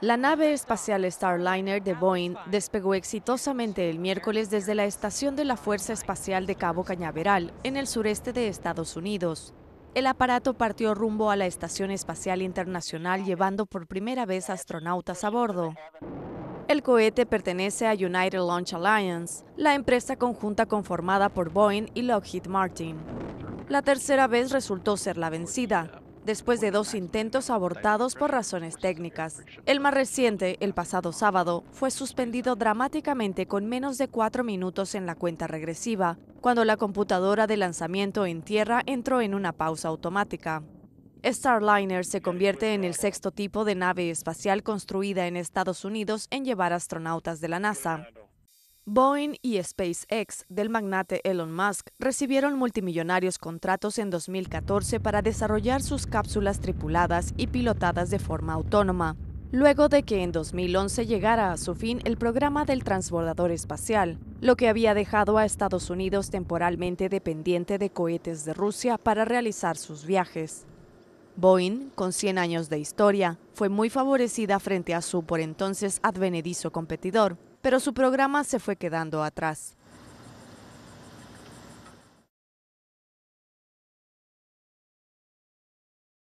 La nave espacial Starliner de Boeing despegó exitosamente el miércoles desde la estación de la Fuerza Espacial de Cabo Cañaveral, en el sureste de Estados Unidos. El aparato partió rumbo a la Estación Espacial Internacional llevando por primera vez astronautas a bordo. El cohete pertenece a United Launch Alliance, la empresa conjunta conformada por Boeing y Lockheed Martin. La tercera vez resultó ser la vencida, después de dos intentos abortados por razones técnicas. El más reciente, el pasado sábado, fue suspendido dramáticamente con menos de cuatro minutos en la cuenta regresiva, cuando la computadora de lanzamiento en tierra entró en una pausa automática. Starliner se convierte en el sexto tipo de nave espacial construida en Estados Unidos en llevar astronautas de la NASA. Boeing y SpaceX del magnate Elon Musk recibieron multimillonarios contratos en 2014 para desarrollar sus cápsulas tripuladas y pilotadas de forma autónoma, luego de que en 2011 llegara a su fin el programa del transbordador espacial, lo que había dejado a Estados Unidos temporalmente dependiente de cohetes de Rusia para realizar sus viajes. Boeing, con 100 años de historia, fue muy favorecida frente a su por entonces advenedizo competidor, pero su programa se fue quedando atrás.